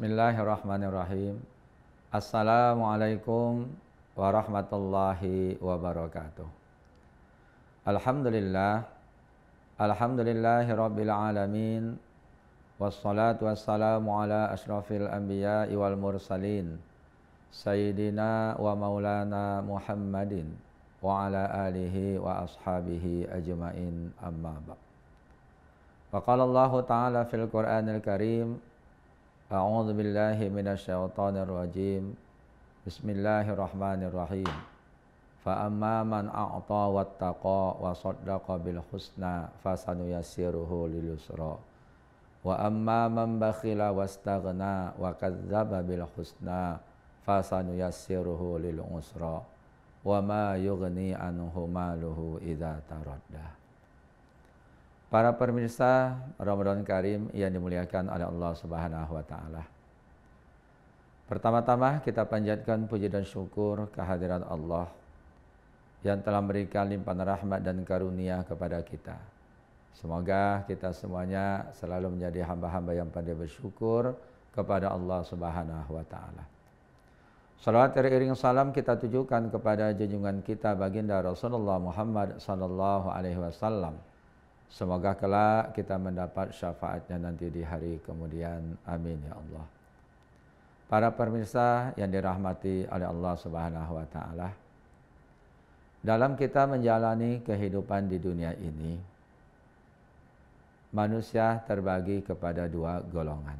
Bismillahirrahmanirrahim. Assalamualaikum warahmatullahi wabarakatuh. Alhamdulillah. Alhamdulillahirabbil alamin. Wassalatu wassalamu ala asyrafil anbiya wal mursalin. Sayyidina wa maulana Muhammadin wa ala alihi wa ashabihi ajmain amma ba'd. Wa qala Allah ta'ala fil Qur'anil Karim A'udzu billahi minasyaitonir rajim. Bismillahirrahmanirrahim. Fa amma man a'ta wattaqa wa saddaqa bil husna fasanuyassiruhu lil usra. Wa amma man bakhila wa kadzdzaba bil husna fasanuyassiruhu lil usra. Wa ma yughni anhu maluhu idza taraddah. Para pemirsa Ramadan Karim yang dimuliakan oleh Allah Subhanahu wa taala. Pertama-tama kita panjatkan puji dan syukur kehadiran Allah yang telah memberikan limpahan rahmat dan karunia kepada kita. Semoga kita semuanya selalu menjadi hamba-hamba yang pandai bersyukur kepada Allah Subhanahu wa taala. Salawat teriring salam kita tujukan kepada junjungan kita baginda Rasulullah Muhammad sallallahu alaihi wasallam Semoga kelak kita mendapat syafaatnya nanti di hari kemudian. Amin ya Allah. Para pemirsa yang dirahmati oleh Allah Subhanahu wa taala. Dalam kita menjalani kehidupan di dunia ini, manusia terbagi kepada dua golongan.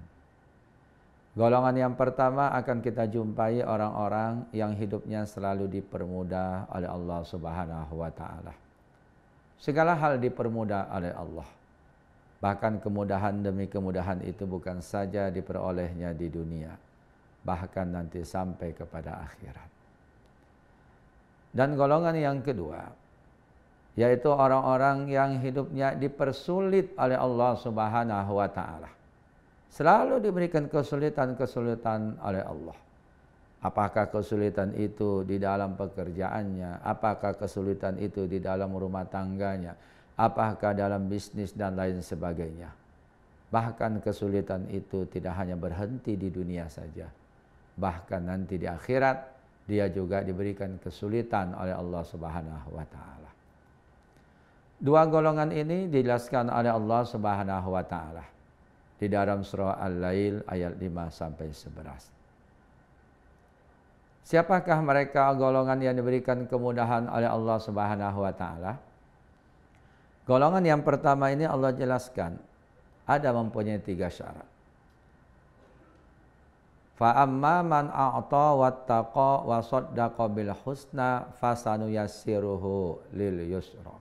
Golongan yang pertama akan kita jumpai orang-orang yang hidupnya selalu dipermudah oleh Allah Subhanahu wa taala Segala hal dipermudah oleh Allah. Bahkan kemudahan demi kemudahan itu bukan saja diperolehnya di dunia, bahkan nanti sampai kepada akhirat. Dan golongan yang kedua, yaitu orang-orang yang hidupnya dipersulit oleh Allah Subhanahu wa taala. Selalu diberikan kesulitan-kesulitan oleh Allah. Apakah kesulitan itu di dalam pekerjaannya? Apakah kesulitan itu di dalam rumah tangganya? Apakah dalam bisnis dan lain sebagainya? Bahkan kesulitan itu tidak hanya berhenti di dunia saja. Bahkan nanti di akhirat dia juga diberikan kesulitan oleh Allah Subhanahu wa taala. Dua golongan ini dijelaskan oleh Allah Subhanahu wa taala di dalam surah Al-Lail ayat 5 sampai 11. Siapakah mereka golongan yang diberikan kemudahan oleh Allah Subhanahu wa taala? Golongan yang pertama ini Allah jelaskan ada mempunyai tiga syarat. Fa amma man a'ta wattaqa wa saddaqa bil husna fasanuyassiruhu lil yusra.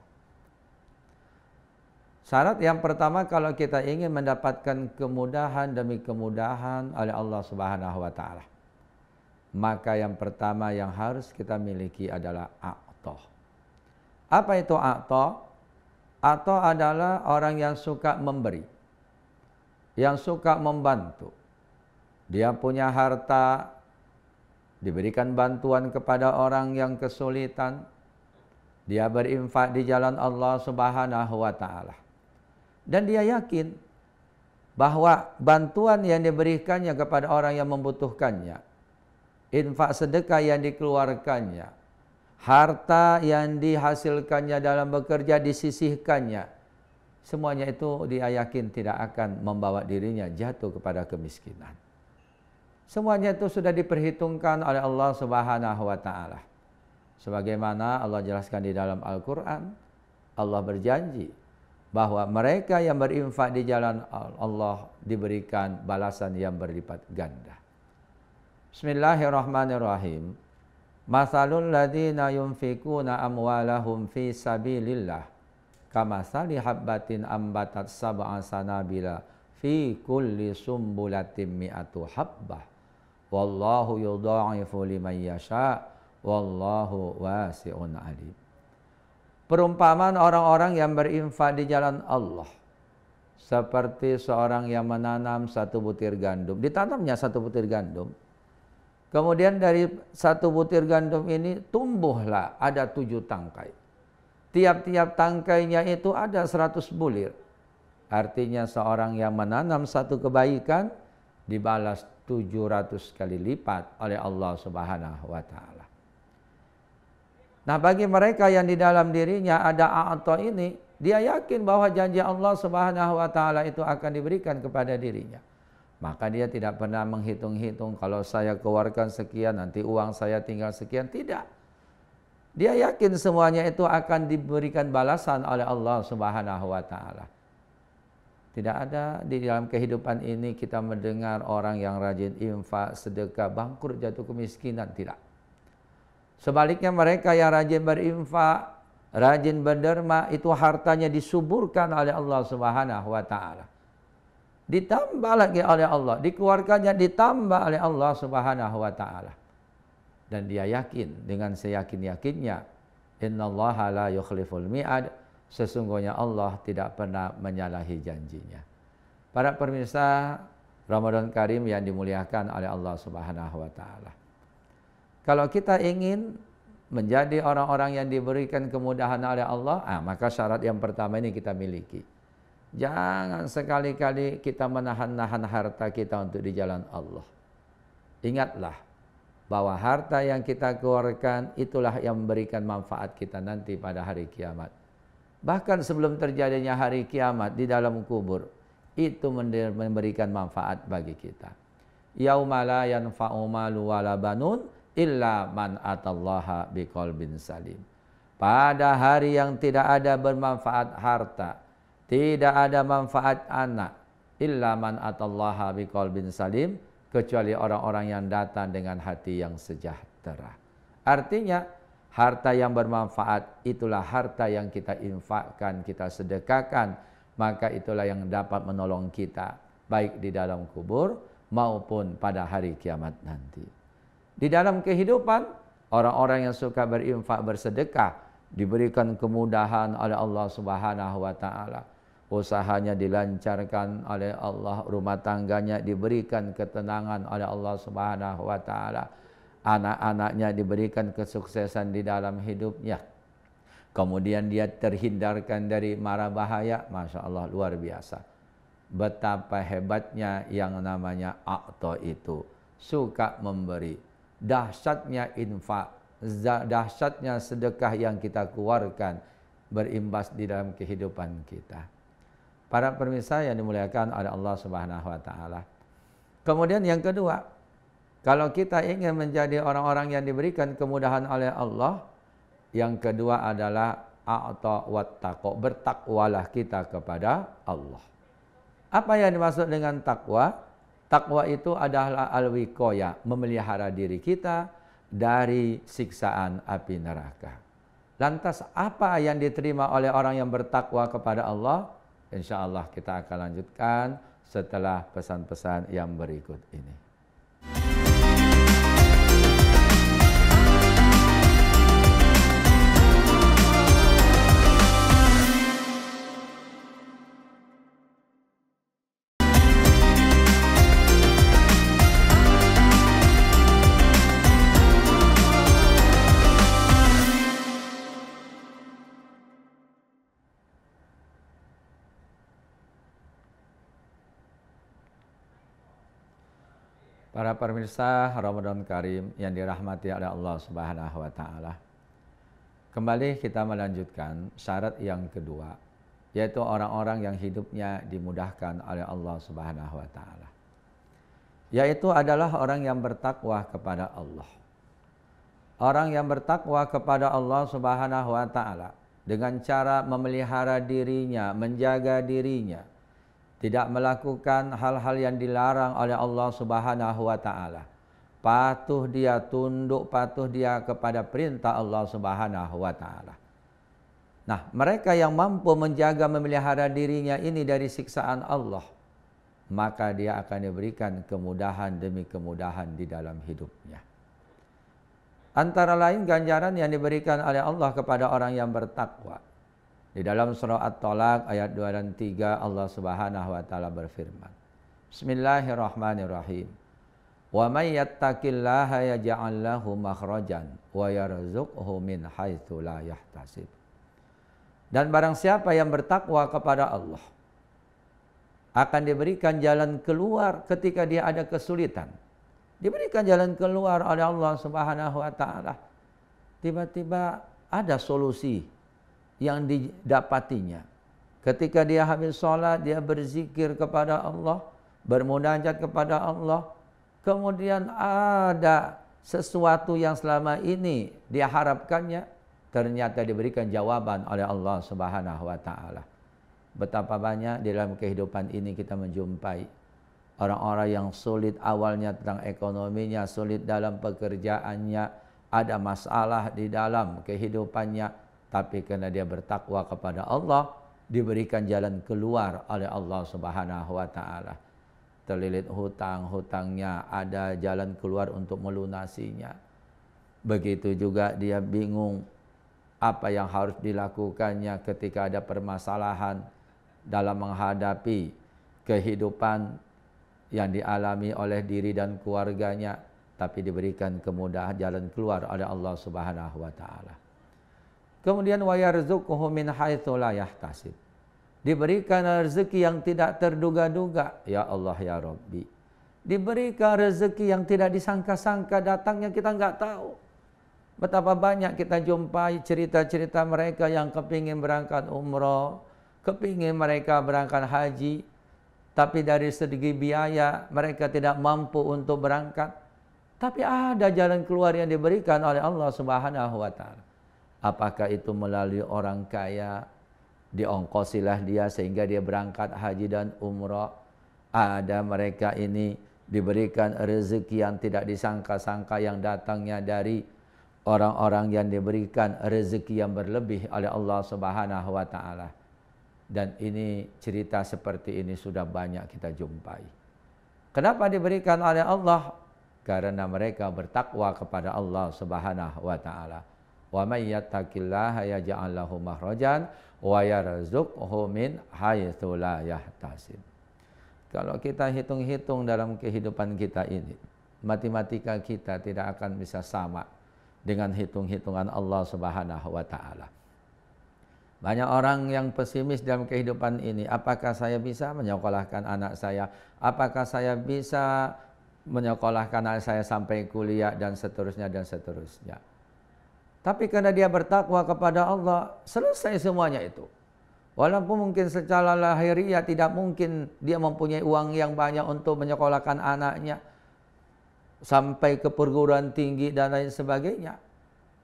Syarat yang pertama kalau kita ingin mendapatkan kemudahan demi kemudahan oleh Allah Subhanahu wa taala maka yang pertama yang harus kita miliki adalah aktoh. Apa itu aktoh? Aktoh adalah orang yang suka memberi, yang suka membantu. Dia punya harta, diberikan bantuan kepada orang yang kesulitan. Dia berinfak di jalan Allah Subhanahu wa taala. Dan dia yakin bahwa bantuan yang diberikannya kepada orang yang membutuhkannya infak sedekah yang dikeluarkannya, harta yang dihasilkannya dalam bekerja disisihkannya, semuanya itu dia yakin tidak akan membawa dirinya jatuh kepada kemiskinan. Semuanya itu sudah diperhitungkan oleh Allah Subhanahu wa taala. Sebagaimana Allah jelaskan di dalam Al-Qur'an, Allah berjanji bahwa mereka yang berinfak di jalan Allah diberikan balasan yang berlipat ganda. Bismillahirrahmanirrahim. Masalul ladzina yunfikuna amwalahum fi sabilillah sali habbatin ambatat sab'a sanabila fi kulli sumbulatin mi'atu habbah wallahu yudha'ifu liman yasha wallahu wasi'un alim. Perumpamaan orang-orang yang berinfak di jalan Allah seperti seorang yang menanam satu butir gandum, ditanamnya satu butir gandum, Kemudian dari satu butir gandum ini tumbuhlah ada tujuh tangkai. Tiap-tiap tangkainya itu ada seratus bulir. Artinya seorang yang menanam satu kebaikan dibalas tujuh ratus kali lipat oleh Allah Subhanahu wa taala. Nah, bagi mereka yang di dalam dirinya ada atau ini, dia yakin bahwa janji Allah Subhanahu wa taala itu akan diberikan kepada dirinya. Maka dia tidak pernah menghitung-hitung kalau saya keluarkan sekian nanti uang saya tinggal sekian tidak. Dia yakin semuanya itu akan diberikan balasan oleh Allah Subhanahu wa taala. Tidak ada di dalam kehidupan ini kita mendengar orang yang rajin infak, sedekah, bangkrut, jatuh kemiskinan, tidak. Sebaliknya mereka yang rajin berinfak, rajin berderma itu hartanya disuburkan oleh Allah Subhanahu wa taala ditambah lagi oleh Allah, dikeluarkannya ditambah oleh Allah Subhanahu wa taala. Dan dia yakin dengan seyakin-yakinnya, innallaha la yukhliful mi'ad, sesungguhnya Allah tidak pernah menyalahi janjinya. Para pemirsa, Ramadan Karim yang dimuliakan oleh Allah Subhanahu wa taala. Kalau kita ingin menjadi orang-orang yang diberikan kemudahan oleh Allah, ah, maka syarat yang pertama ini kita miliki Jangan sekali-kali kita menahan-nahan harta kita untuk di jalan Allah. Ingatlah bahwa harta yang kita keluarkan itulah yang memberikan manfaat kita nanti pada hari kiamat. Bahkan sebelum terjadinya hari kiamat di dalam kubur, itu memberikan manfaat bagi kita. Yaumala yanfa'u malu wala banun illa man atallaha biqalbin salim. Pada hari yang tidak ada bermanfaat harta, tidak ada manfaat anak illa man atallaha biqalbin salim kecuali orang-orang yang datang dengan hati yang sejahtera. Artinya harta yang bermanfaat itulah harta yang kita infakkan, kita sedekahkan, maka itulah yang dapat menolong kita baik di dalam kubur maupun pada hari kiamat nanti. Di dalam kehidupan orang-orang yang suka berinfak bersedekah diberikan kemudahan oleh Allah Subhanahu wa taala usahanya dilancarkan oleh Allah, rumah tangganya diberikan ketenangan oleh Allah Subhanahu wa taala. Anak-anaknya diberikan kesuksesan di dalam hidupnya. Kemudian dia terhindarkan dari mara bahaya, Masya Allah luar biasa. Betapa hebatnya yang namanya akto itu. Suka memberi. Dahsyatnya infak. Dahsyatnya sedekah yang kita keluarkan. Berimbas di dalam kehidupan kita. Para pemirsa yang dimuliakan oleh Allah Subhanahu wa taala. Kemudian yang kedua, kalau kita ingin menjadi orang-orang yang diberikan kemudahan oleh Allah, yang kedua adalah a'ta wattaqo, bertakwalah kita kepada Allah. Apa yang dimaksud dengan takwa? Takwa itu adalah al-wiqaya, memelihara diri kita dari siksaan api neraka. Lantas apa yang diterima oleh orang yang bertakwa kepada Allah? Insya Allah kita akan lanjutkan setelah pesan-pesan yang berikut ini. Para pemirsa Ramadan Karim yang dirahmati oleh Allah Subhanahu wa taala. Kembali kita melanjutkan syarat yang kedua, yaitu orang-orang yang hidupnya dimudahkan oleh Allah Subhanahu wa taala. Yaitu adalah orang yang bertakwa kepada Allah. Orang yang bertakwa kepada Allah Subhanahu wa taala dengan cara memelihara dirinya, menjaga dirinya, tidak melakukan hal-hal yang dilarang oleh Allah Subhanahu wa taala. Patuh dia tunduk patuh dia kepada perintah Allah Subhanahu wa taala. Nah, mereka yang mampu menjaga memelihara dirinya ini dari siksaan Allah, maka dia akan diberikan kemudahan demi kemudahan di dalam hidupnya. Antara lain ganjaran yang diberikan oleh Allah kepada orang yang bertakwa di dalam surah At-Talaq ayat 2 dan 3 Allah Subhanahu wa taala berfirman. Bismillahirrahmanirrahim. Wa may yattaqillaha yaj'al lahu makhrajan wa yarzuqhu min haitsu la yahtasib. Dan barang siapa yang bertakwa kepada Allah akan diberikan jalan keluar ketika dia ada kesulitan. Diberikan jalan keluar oleh Allah Subhanahu wa taala. Tiba-tiba ada solusi yang didapatinya. Ketika dia habis sholat, dia berzikir kepada Allah, bermunajat kepada Allah. Kemudian ada sesuatu yang selama ini dia harapkannya, ternyata diberikan jawaban oleh Allah Subhanahu wa taala. Betapa banyak di dalam kehidupan ini kita menjumpai orang-orang yang sulit awalnya tentang ekonominya, sulit dalam pekerjaannya, ada masalah di dalam kehidupannya, tapi karena dia bertakwa kepada Allah diberikan jalan keluar oleh Allah Subhanahu wa taala. Terlilit hutang, hutangnya ada jalan keluar untuk melunasinya. Begitu juga dia bingung apa yang harus dilakukannya ketika ada permasalahan dalam menghadapi kehidupan yang dialami oleh diri dan keluarganya tapi diberikan kemudahan jalan keluar oleh Allah Subhanahu wa taala. Kemudian wayarzuquhu min haitsu la yahtasib. Diberikan rezeki yang tidak terduga-duga, ya Allah ya Rabbi. Diberikan rezeki yang tidak disangka-sangka datangnya kita nggak tahu. Betapa banyak kita jumpai cerita-cerita mereka yang kepingin berangkat umroh, kepingin mereka berangkat haji, tapi dari segi biaya mereka tidak mampu untuk berangkat. Tapi ada jalan keluar yang diberikan oleh Allah Subhanahu wa taala. Apakah itu melalui orang kaya, diongkosilah dia sehingga dia berangkat haji dan umrah. Ada mereka ini diberikan rezeki yang tidak disangka-sangka yang datangnya dari orang-orang yang diberikan rezeki yang berlebih oleh Allah Subhanahu wa taala. Dan ini cerita seperti ini sudah banyak kita jumpai. Kenapa diberikan oleh Allah? Karena mereka bertakwa kepada Allah Subhanahu wa taala. Wa may yattaqillaha yaj'al lahu mahrajan wa yarzuqhu min haitsu la yahtasib. Kalau kita hitung-hitung dalam kehidupan kita ini, matematika kita tidak akan bisa sama dengan hitung-hitungan Allah Subhanahu wa taala. Banyak orang yang pesimis dalam kehidupan ini. Apakah saya bisa menyekolahkan anak saya? Apakah saya bisa menyekolahkan anak saya sampai kuliah dan seterusnya dan seterusnya? Tapi karena dia bertakwa kepada Allah, selesai semuanya itu. Walaupun mungkin secara lahiriah tidak mungkin dia mempunyai uang yang banyak untuk menyekolahkan anaknya sampai ke perguruan tinggi dan lain sebagainya.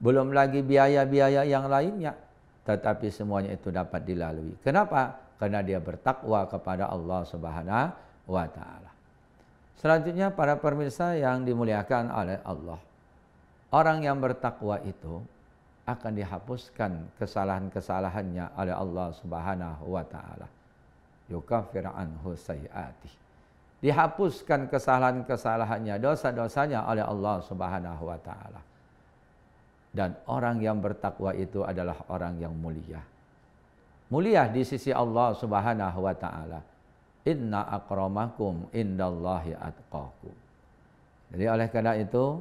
Belum lagi biaya-biaya yang lainnya. Tetapi semuanya itu dapat dilalui. Kenapa? Karena dia bertakwa kepada Allah Subhanahu wa taala. Selanjutnya para pemirsa yang dimuliakan oleh Allah. Orang yang bertakwa itu akan dihapuskan kesalahan-kesalahannya oleh Allah Subhanahu wa taala. Yukaffir anhu sayiati. Dihapuskan kesalahan-kesalahannya, dosa-dosanya oleh Allah Subhanahu wa taala. Dan orang yang bertakwa itu adalah orang yang mulia. Mulia di sisi Allah Subhanahu wa taala. Inna akramakum indallahi atqakum. Jadi oleh karena itu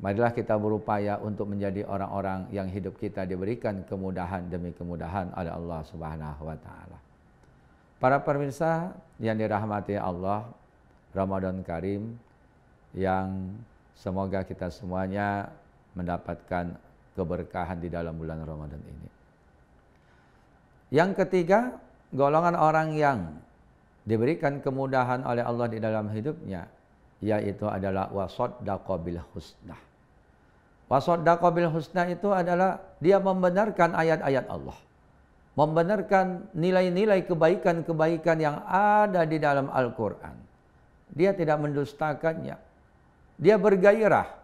Marilah kita berupaya untuk menjadi orang-orang yang hidup kita diberikan kemudahan demi kemudahan oleh Allah Subhanahu wa taala. Para pemirsa yang dirahmati Allah, Ramadan Karim yang semoga kita semuanya mendapatkan keberkahan di dalam bulan Ramadan ini. Yang ketiga, golongan orang yang diberikan kemudahan oleh Allah di dalam hidupnya yaitu adalah wasaddaqabil husnah Wasaddaqa bil husna itu adalah dia membenarkan ayat-ayat Allah. Membenarkan nilai-nilai kebaikan-kebaikan yang ada di dalam Al-Quran. Dia tidak mendustakannya. Dia bergairah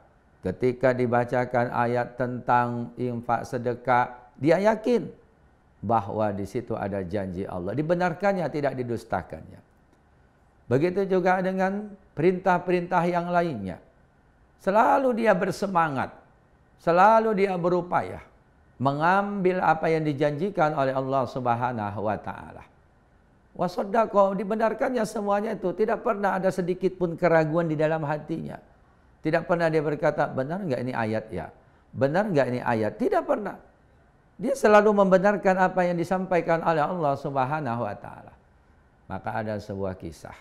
ketika dibacakan ayat tentang infak sedekah. Dia yakin bahwa di situ ada janji Allah. Dibenarkannya, tidak didustakannya. Begitu juga dengan perintah-perintah yang lainnya. Selalu dia bersemangat Selalu dia berupaya mengambil apa yang dijanjikan oleh Allah Subhanahu wa taala. Wasoddaqo dibenarkannya semuanya itu tidak pernah ada sedikit pun keraguan di dalam hatinya. Tidak pernah dia berkata, benar nggak ini ayat ya? Benar nggak ini ayat? Tidak pernah. Dia selalu membenarkan apa yang disampaikan oleh Allah Subhanahu wa taala. Maka ada sebuah kisah.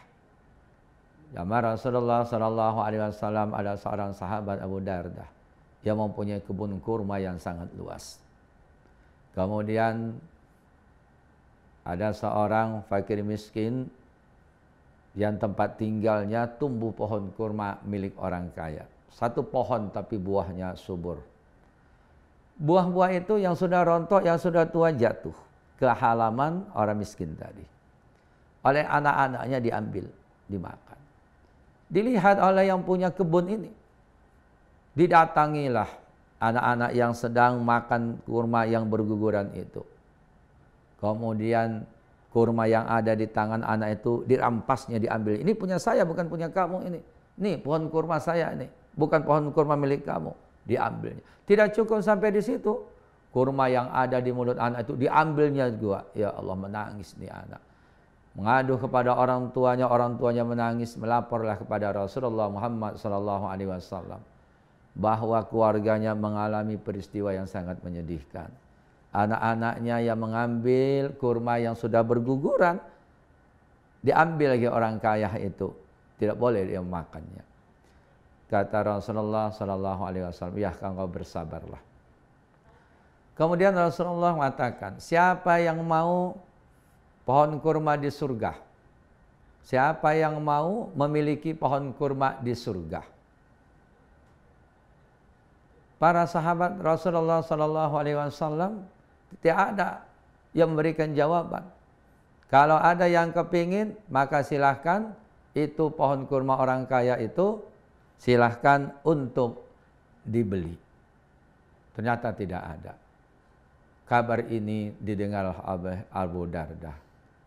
Zaman Rasulullah Sallallahu alaihi wasallam ada seorang sahabat Abu Darda yang mempunyai kebun kurma yang sangat luas. Kemudian ada seorang fakir miskin yang tempat tinggalnya tumbuh pohon kurma milik orang kaya. Satu pohon tapi buahnya subur. Buah-buah itu yang sudah rontok, yang sudah tua jatuh ke halaman orang miskin tadi. Oleh anak-anaknya diambil, dimakan. Dilihat oleh yang punya kebun ini didatangilah anak-anak yang sedang makan kurma yang berguguran itu. Kemudian kurma yang ada di tangan anak itu dirampasnya diambil. Ini punya saya bukan punya kamu ini. Nih pohon kurma saya ini, bukan pohon kurma milik kamu. Diambilnya. Tidak cukup sampai di situ. Kurma yang ada di mulut anak itu diambilnya juga. Ya Allah menangis nih anak. Mengadu kepada orang tuanya, orang tuanya menangis, melaporlah kepada Rasulullah Muhammad SAW bahwa keluarganya mengalami peristiwa yang sangat menyedihkan. Anak-anaknya yang mengambil kurma yang sudah berguguran, diambil lagi orang kaya itu. Tidak boleh dia makannya, Kata Rasulullah Sallallahu Alaihi Wasallam, ya kau bersabarlah. Kemudian Rasulullah mengatakan, siapa yang mau pohon kurma di surga? Siapa yang mau memiliki pohon kurma di surga? para sahabat Rasulullah Sallallahu Alaihi Wasallam tidak ada yang memberikan jawaban. Kalau ada yang kepingin, maka silahkan itu pohon kurma orang kaya itu silahkan untuk dibeli. Ternyata tidak ada. Kabar ini didengar oleh Abu Darda.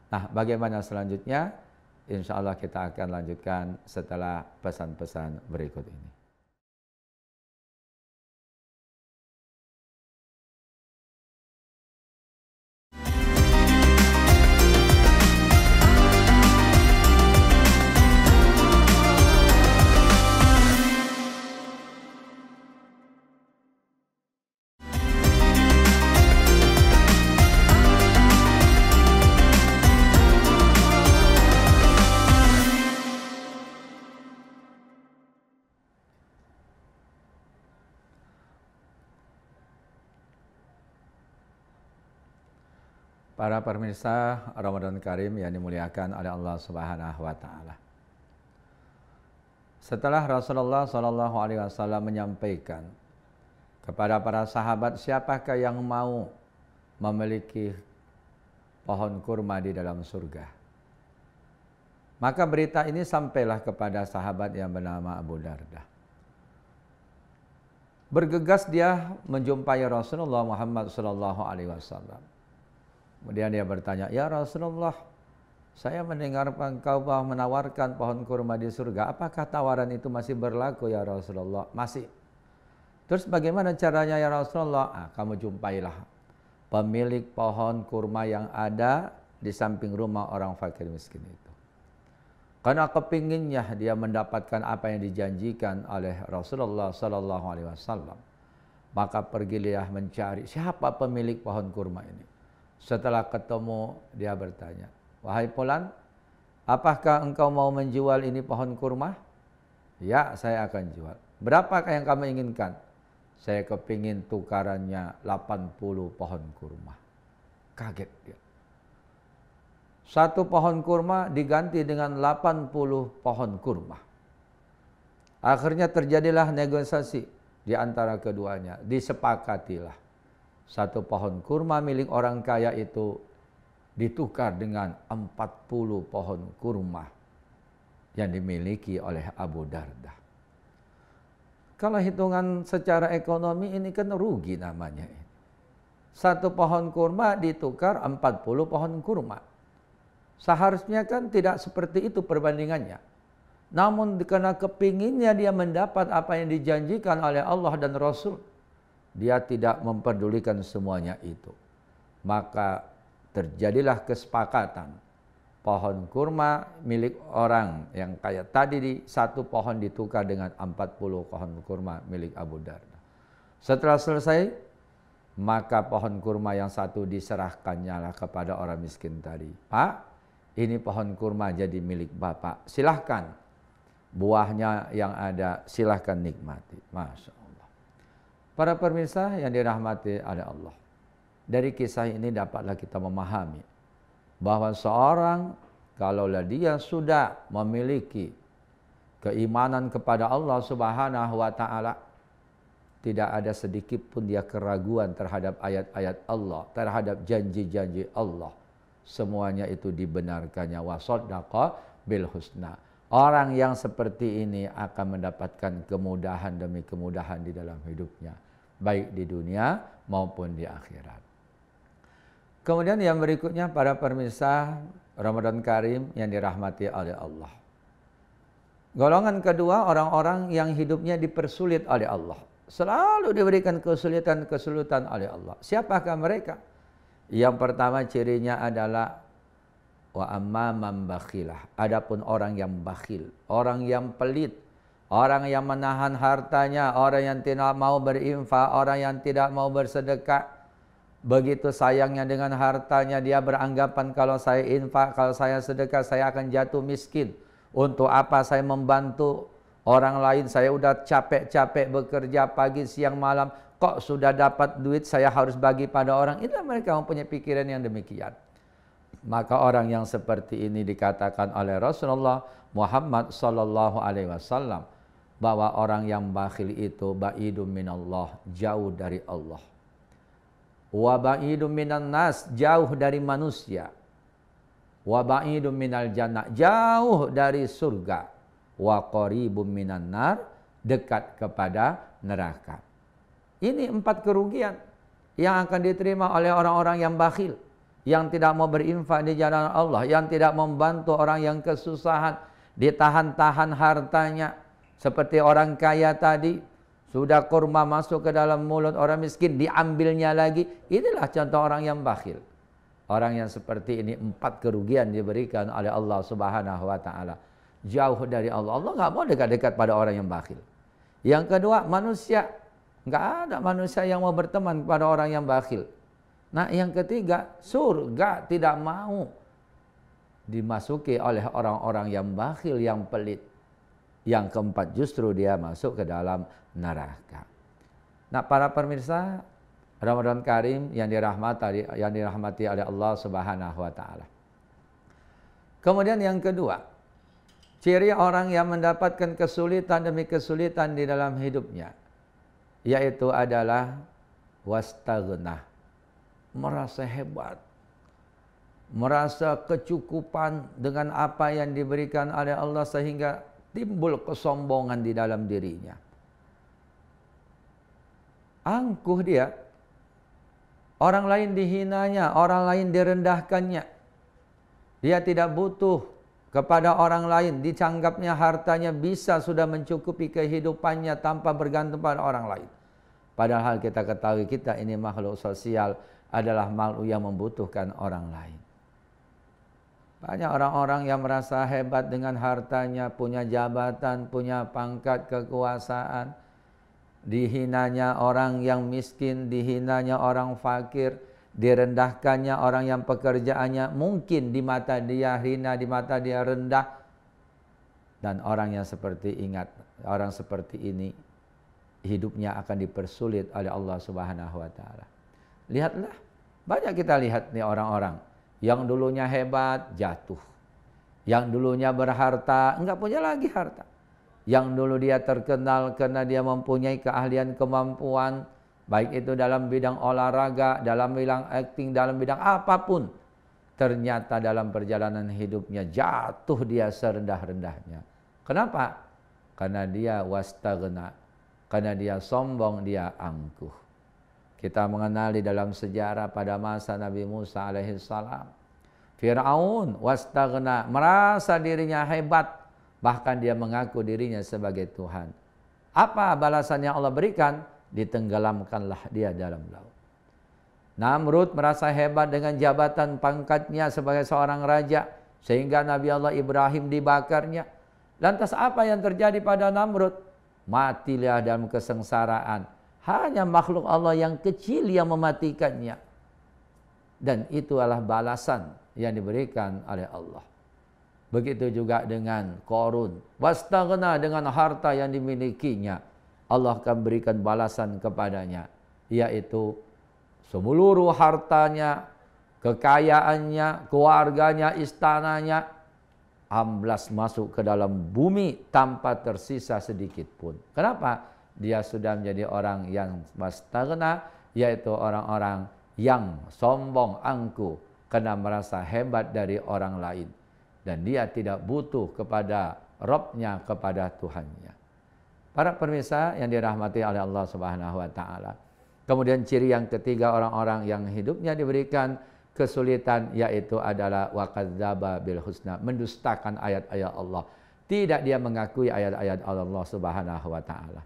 Nah, bagaimana selanjutnya? Insya Allah kita akan lanjutkan setelah pesan-pesan berikut ini. Para pemirsa Ramadan Karim yang dimuliakan oleh Allah Subhanahu wa taala. Setelah Rasulullah Shallallahu alaihi wasallam menyampaikan kepada para sahabat siapakah yang mau memiliki pohon kurma di dalam surga. Maka berita ini sampailah kepada sahabat yang bernama Abu Darda. Bergegas dia menjumpai Rasulullah Muhammad Shallallahu alaihi wasallam Kemudian dia bertanya, "Ya Rasulullah, saya mendengar engkau bahwa menawarkan pohon kurma di surga. Apakah tawaran itu masih berlaku ya Rasulullah?" Masih. Terus bagaimana caranya ya Rasulullah? Ah, kamu jumpailah pemilik pohon kurma yang ada di samping rumah orang fakir miskin itu. Karena kepinginnya dia mendapatkan apa yang dijanjikan oleh Rasulullah Sallallahu Alaihi Wasallam, maka pergilah mencari siapa pemilik pohon kurma ini. Setelah ketemu dia bertanya, "Wahai Polan, apakah engkau mau menjual ini pohon kurma?" "Ya, saya akan jual." "Berapakah yang kamu inginkan?" "Saya kepingin tukarannya 80 pohon kurma." Kaget dia. Satu pohon kurma diganti dengan 80 pohon kurma. Akhirnya terjadilah negosiasi di antara keduanya, disepakatilah satu pohon kurma milik orang kaya itu ditukar dengan 40 pohon kurma yang dimiliki oleh Abu Darda. Kalau hitungan secara ekonomi ini kan rugi namanya. Satu pohon kurma ditukar empat puluh pohon kurma. Seharusnya kan tidak seperti itu perbandingannya. Namun karena kepinginnya dia mendapat apa yang dijanjikan oleh Allah dan Rasul dia tidak memperdulikan semuanya itu. Maka terjadilah kesepakatan. Pohon kurma milik orang yang kayak tadi di satu pohon ditukar dengan 40 pohon kurma milik Abu Darda. Setelah selesai, maka pohon kurma yang satu diserahkannya lah kepada orang miskin tadi. Pak, ini pohon kurma jadi milik Bapak. Silahkan buahnya yang ada silahkan nikmati. Masuk. Para pemirsa yang dirahmati oleh Allah. Dari kisah ini dapatlah kita memahami bahwa seorang kalaulah dia sudah memiliki keimanan kepada Allah Subhanahu wa taala tidak ada sedikit pun dia keraguan terhadap ayat-ayat Allah, terhadap janji-janji Allah. Semuanya itu dibenarkannya wasaddaqa bil husna. Orang yang seperti ini akan mendapatkan kemudahan demi kemudahan di dalam hidupnya baik di dunia maupun di akhirat. Kemudian yang berikutnya para pemirsa Ramadan Karim yang dirahmati oleh Allah. Golongan kedua orang-orang yang hidupnya dipersulit oleh Allah. Selalu diberikan kesulitan-kesulitan oleh Allah. Siapakah mereka? Yang pertama cirinya adalah wa amma man Adapun orang yang bakhil, orang yang pelit, Orang yang menahan hartanya, orang yang tidak mau berinfak, orang yang tidak mau bersedekah. Begitu sayangnya dengan hartanya, dia beranggapan kalau saya infak, kalau saya sedekah, saya akan jatuh miskin. Untuk apa saya membantu orang lain, saya udah capek-capek bekerja pagi, siang, malam. Kok sudah dapat duit, saya harus bagi pada orang. Itulah mereka mempunyai pikiran yang demikian. Maka orang yang seperti ini dikatakan oleh Rasulullah Muhammad Sallallahu Alaihi Wasallam bahwa orang yang bakhil itu ba'idun minallah, jauh dari Allah. Wa ba'idun minan nas, jauh dari manusia. Wa ba'idun minal jannah, jauh dari surga. Wa qaribun minan nar, dekat kepada neraka. Ini empat kerugian yang akan diterima oleh orang-orang yang bakhil. Yang tidak mau berinfak di jalan Allah. Yang tidak membantu orang yang kesusahan. Ditahan-tahan hartanya seperti orang kaya tadi, sudah kurma masuk ke dalam mulut orang miskin, diambilnya lagi. Inilah contoh orang yang bakhil. Orang yang seperti ini empat kerugian diberikan oleh Allah Subhanahu wa taala. Jauh dari Allah. Allah nggak mau dekat-dekat pada orang yang bakhil. Yang kedua, manusia nggak ada manusia yang mau berteman kepada orang yang bakhil. Nah, yang ketiga, surga tidak mau dimasuki oleh orang-orang yang bakhil, yang pelit yang keempat justru dia masuk ke dalam neraka. Nah, para pemirsa Ramadan Karim yang dirahmati yang dirahmati oleh Allah Subhanahu wa taala. Kemudian yang kedua, ciri orang yang mendapatkan kesulitan demi kesulitan di dalam hidupnya yaitu adalah wastaghna, merasa hebat, merasa kecukupan dengan apa yang diberikan oleh Allah sehingga timbul kesombongan di dalam dirinya. Angkuh dia. Orang lain dihinanya, orang lain direndahkannya. Dia tidak butuh kepada orang lain, dicanggapnya hartanya bisa sudah mencukupi kehidupannya tanpa bergantung pada orang lain. Padahal kita ketahui kita ini makhluk sosial adalah makhluk yang membutuhkan orang lain. Banyak orang-orang yang merasa hebat dengan hartanya, punya jabatan, punya pangkat, kekuasaan. Dihinanya orang yang miskin, dihinanya orang fakir, direndahkannya orang yang pekerjaannya mungkin di mata dia hina, di mata dia rendah. Dan orang yang seperti ingat, orang seperti ini hidupnya akan dipersulit oleh Allah Subhanahu wa taala. Lihatlah, banyak kita lihat nih orang-orang yang dulunya hebat, jatuh. Yang dulunya berharta, enggak punya lagi harta. Yang dulu dia terkenal karena dia mempunyai keahlian kemampuan, baik itu dalam bidang olahraga, dalam bidang acting, dalam bidang apapun. Ternyata dalam perjalanan hidupnya jatuh dia serendah-rendahnya. Kenapa? Karena dia wastagna, karena dia sombong, dia angkuh. Kita mengenali dalam sejarah pada masa Nabi Musa alaihissalam. Fir'aun wastagna merasa dirinya hebat bahkan dia mengaku dirinya sebagai Tuhan. Apa balasan yang Allah berikan? Ditenggelamkanlah dia dalam laut. Namrud merasa hebat dengan jabatan pangkatnya sebagai seorang raja sehingga Nabi Allah Ibrahim dibakarnya. Lantas apa yang terjadi pada Namrud? Matilah dalam kesengsaraan hanya makhluk Allah yang kecil yang mematikannya. Dan itu adalah balasan yang diberikan oleh Allah. Begitu juga dengan korun. Wastagna dengan harta yang dimilikinya. Allah akan berikan balasan kepadanya. Yaitu seluruh hartanya, kekayaannya, keluarganya, istananya amblas masuk ke dalam bumi tanpa tersisa sedikit pun. Kenapa? dia sudah menjadi orang yang wastagna yaitu orang-orang yang sombong angku karena merasa hebat dari orang lain dan dia tidak butuh kepada Robnya kepada Tuhannya. Para pemirsa yang dirahmati oleh Allah Subhanahu wa taala. Kemudian ciri yang ketiga orang-orang yang hidupnya diberikan kesulitan yaitu adalah wakadzaba bil husna, mendustakan ayat-ayat Allah. Tidak dia mengakui ayat-ayat Allah Subhanahu wa taala.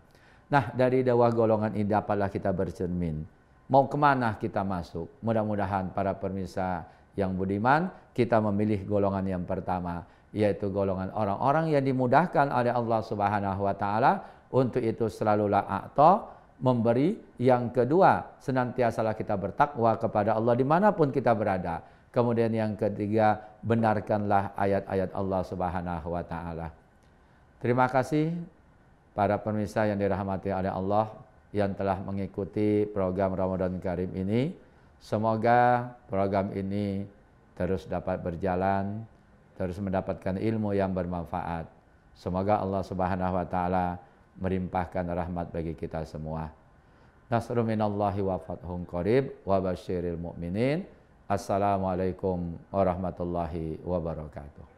Nah dari dakwah golongan ini dapatlah kita bercermin. Mau kemana kita masuk? Mudah-mudahan para pemirsa yang budiman kita memilih golongan yang pertama yaitu golongan orang-orang yang dimudahkan oleh Allah Subhanahu wa taala. Untuk itu selalulah akto memberi. Yang kedua, senantiasalah kita bertakwa kepada Allah dimanapun kita berada. Kemudian yang ketiga, benarkanlah ayat-ayat Allah Subhanahu wa taala. Terima kasih para pemirsa yang dirahmati oleh Allah yang telah mengikuti program Ramadan Karim ini. Semoga program ini terus dapat berjalan, terus mendapatkan ilmu yang bermanfaat. Semoga Allah Subhanahu wa taala merimpahkan rahmat bagi kita semua. Nasrul minallahi wa fathun qarib wa basyiril mu'minin. Assalamualaikum warahmatullahi wabarakatuh.